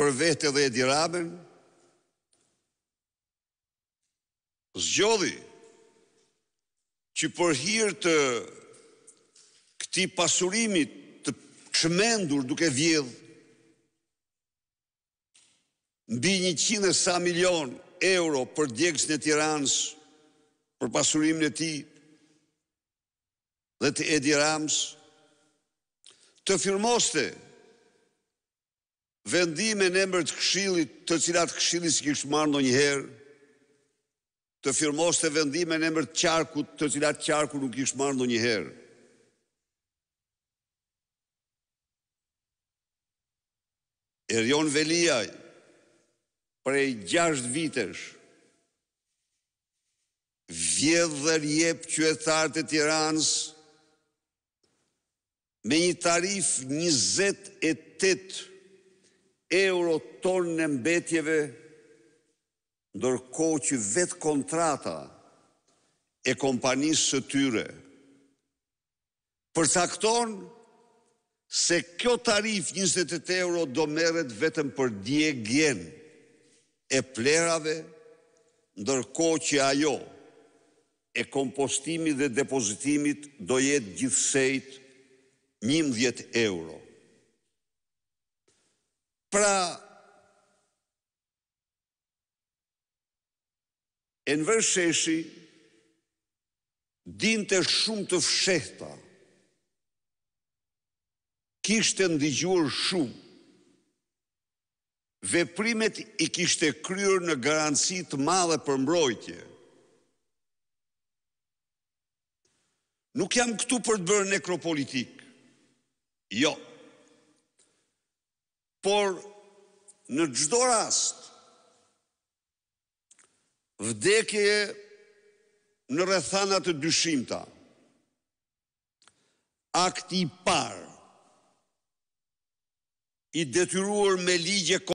për vete dhe edirabën, zgjodhi që për hirë të këti pasurimit të qëmendur duke vjedhë, mbi një e sa milion euro për djekës në tiranës, për pasurim në ti, dhe të edi rams, të firmoste, vendime në emër të këshillit, të cilat këshilli si marr ndonjëherë, në njëherë, të firmoste të vendime në emër të qarkut të cilat qarku nuk kështë marrë në njëherë. Erion Veliaj, prej gjasht vitesh, vjedhë dhe rjepë që e thartë e tiranës, me një tarif 28 euro tonë në mbetjeve, ndërko që vetë kontrata e kompanisë së tyre, përsa këtonë se kjo tarif 28 euro do meret vetëm për die gjenë e plerave, ndërko që ajo e kompostimi dhe depozitimit do jetë gjithsejt 11 euro. Pra, Enver Sheshi dinte shumë të fshehta. Kishte ndigjuar shumë. Veprimet i kishte kryer në garanci të madhe për mbrojtje. Nuk jam këtu për të bërë nekropolitik. Jo. Jo por në gjdo rast, vdekje në rethanat të dyshimta, akti par, i detyruar me ligje kërështë,